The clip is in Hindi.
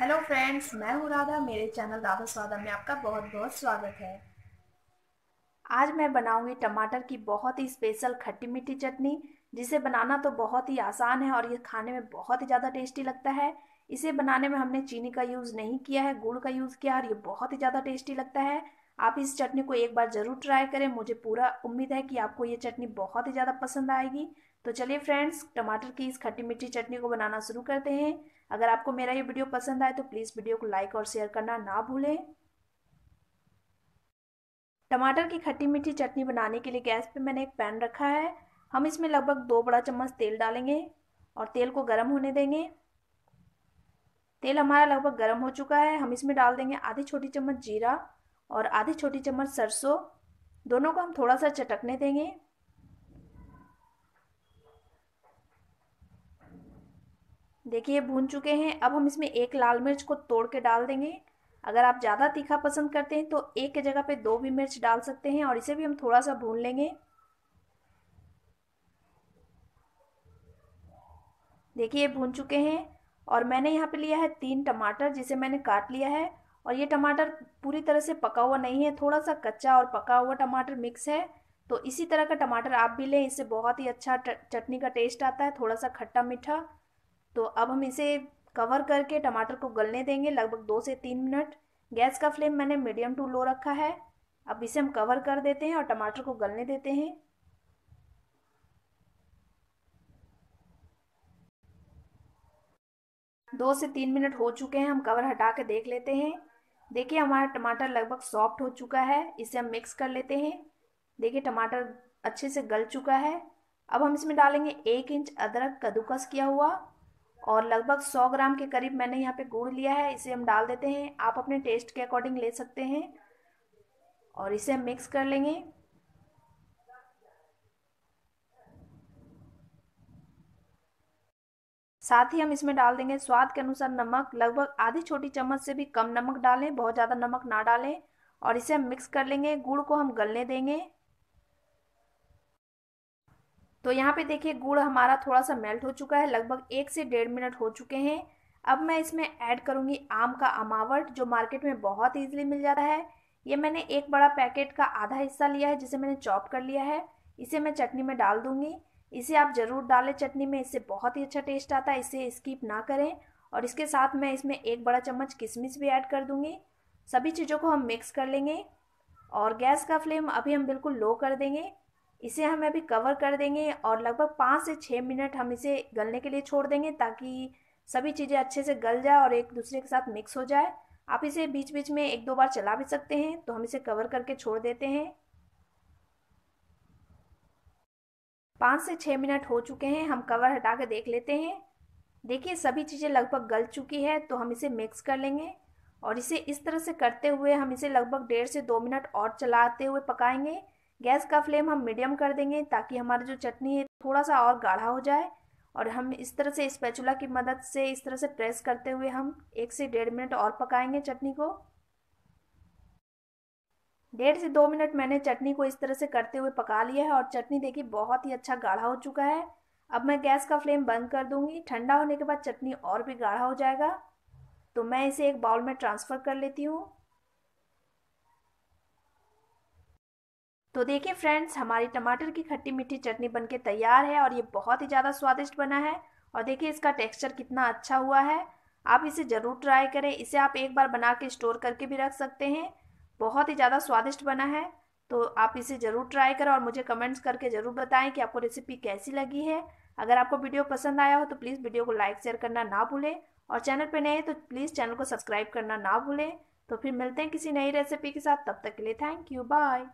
हेलो फ्रेंड्स मैं हूँ राधा मेरे चैनल राधा स्वादा में आपका बहुत बहुत स्वागत है आज मैं बनाऊंगी टमाटर की बहुत ही स्पेशल खट्टी मीठी चटनी जिसे बनाना तो बहुत ही आसान है और ये खाने में बहुत ही ज़्यादा टेस्टी लगता है इसे बनाने में हमने चीनी का यूज़ नहीं किया है गुड़ का यूज़ किया है और ये बहुत ही ज़्यादा टेस्टी लगता है आप इस चटनी को एक बार ज़रूर ट्राई करें मुझे पूरा उम्मीद है कि आपको ये चटनी बहुत ही ज़्यादा पसंद आएगी तो चलिए फ्रेंड्स टमाटर की इस खट्टी मीठी चटनी को बनाना शुरू करते हैं अगर आपको मेरा ये वीडियो पसंद आए तो प्लीज़ वीडियो को लाइक और शेयर करना ना भूलें टमाटर की खट्टी मीठी चटनी बनाने के लिए गैस पे मैंने एक पैन रखा है हम इसमें लगभग दो बड़ा चम्मच तेल डालेंगे और तेल को गर्म होने देंगे तेल हमारा लगभग गर्म हो चुका है हम इसमें डाल देंगे आधी छोटी चम्मच जीरा और आधी छोटी चम्मच सरसों दोनों को हम थोड़ा सा चटकने देंगे देखिए भून चुके हैं अब हम इसमें एक लाल मिर्च को तोड़ के डाल देंगे अगर आप ज़्यादा तीखा पसंद करते हैं तो एक के जगह पे दो भी मिर्च डाल सकते हैं और इसे भी हम थोड़ा सा भून लेंगे देखिए भून चुके हैं और मैंने यहाँ पे लिया है तीन टमाटर जिसे मैंने काट लिया है और ये टमाटर पूरी तरह से पका हुआ नहीं है थोड़ा सा कच्चा और पका हुआ टमाटर मिक्स है तो इसी तरह का टमाटर आप भी लें इससे बहुत ही अच्छा चटनी का टेस्ट आता है थोड़ा सा खट्टा मीठा तो अब हम इसे कवर करके टमाटर को गलने देंगे लगभग दो से तीन मिनट गैस का फ्लेम मैंने मीडियम टू लो रखा है अब इसे हम कवर कर देते हैं और टमाटर को गलने देते हैं दो से तीन मिनट हो चुके हैं हम कवर हटा के देख लेते हैं देखिए हमारा टमाटर लगभग सॉफ्ट हो चुका है इसे हम मिक्स कर लेते हैं देखिए टमाटर अच्छे से गल चुका है अब हम इसमें डालेंगे एक इंच अदरक कद्दूकस किया हुआ और लगभग सौ ग्राम के करीब मैंने यहाँ पे गुड़ लिया है इसे हम डाल देते हैं आप अपने टेस्ट के अकॉर्डिंग ले सकते हैं और इसे हम मिक्स कर लेंगे साथ ही हम इसमें डाल देंगे स्वाद के अनुसार नमक लगभग आधी छोटी चम्मच से भी कम नमक डालें बहुत ज़्यादा नमक ना डालें और इसे हम मिक्स कर लेंगे गुड़ को हम गलने देंगे तो यहाँ पे देखिए गुड़ हमारा थोड़ा सा मेल्ट हो चुका है लगभग एक से डेढ़ मिनट हो चुके हैं अब मैं इसमें ऐड करूँगी आम का अमावट जो मार्केट में बहुत ईजिली मिल जाता है ये मैंने एक बड़ा पैकेट का आधा हिस्सा लिया है जिसे मैंने चॉप कर लिया है इसे मैं चटनी में डाल दूँगी इसे आप ज़रूर डालें चटनी में इससे बहुत ही अच्छा टेस्ट आता है इसे स्किप ना करें और इसके साथ मैं इसमें एक बड़ा चम्मच किशमिश भी ऐड कर दूंगी सभी चीज़ों को हम मिक्स कर लेंगे और गैस का फ्लेम अभी हम बिल्कुल लो कर देंगे इसे हम अभी कवर कर देंगे और लगभग पाँच से छः मिनट हम इसे गलने के लिए छोड़ देंगे ताकि सभी चीज़ें अच्छे से गल जाए और एक दूसरे के साथ मिक्स हो जाए आप इसे बीच बीच में एक दो बार चला भी सकते हैं तो हम इसे कवर करके छोड़ देते हैं पाँच से छः मिनट हो चुके हैं हम कवर हटा के देख लेते हैं देखिए सभी चीज़ें लगभग गल चुकी है तो हम इसे मिक्स कर लेंगे और इसे इस तरह से करते हुए हम इसे लगभग डेढ़ से दो मिनट और चलाते हुए पकाएंगे गैस का फ्लेम हम मीडियम कर देंगे ताकि हमारी जो चटनी है थोड़ा सा और गाढ़ा हो जाए और हम इस तरह से स्पैचुला की मदद से इस तरह से प्रेस करते हुए हम एक से डेढ़ मिनट और पकाएंगे चटनी को डेढ़ से दो मिनट मैंने चटनी को इस तरह से करते हुए पका लिया है और चटनी देखिए बहुत ही अच्छा गाढ़ा हो चुका है अब मैं गैस का फ्लेम बंद कर दूंगी ठंडा होने के बाद चटनी और भी गाढ़ा हो जाएगा तो मैं इसे एक बाउल में ट्रांसफ़र कर लेती हूँ तो देखिए फ्रेंड्स हमारी टमाटर की खट्टी मीठी चटनी बनके तैयार है और ये बहुत ही ज़्यादा स्वादिष्ट बना है और देखिए इसका टेक्सचर कितना अच्छा हुआ है आप इसे ज़रूर ट्राई करें इसे आप एक बार बना के स्टोर करके भी रख सकते हैं बहुत ही ज़्यादा स्वादिष्ट बना है तो आप इसे ज़रूर ट्राई करें और मुझे कमेंट्स करके ज़रूर बताएं कि आपको रेसिपी कैसी लगी है अगर आपको वीडियो पसंद आया हो तो प्लीज़ वीडियो को लाइक शेयर करना ना भूलें और चैनल पर नए तो प्लीज़ चैनल को सब्सक्राइब करना ना भूलें तो फिर मिलते हैं किसी नई रेसिपी के साथ तब तक के लिए थैंक यू बाय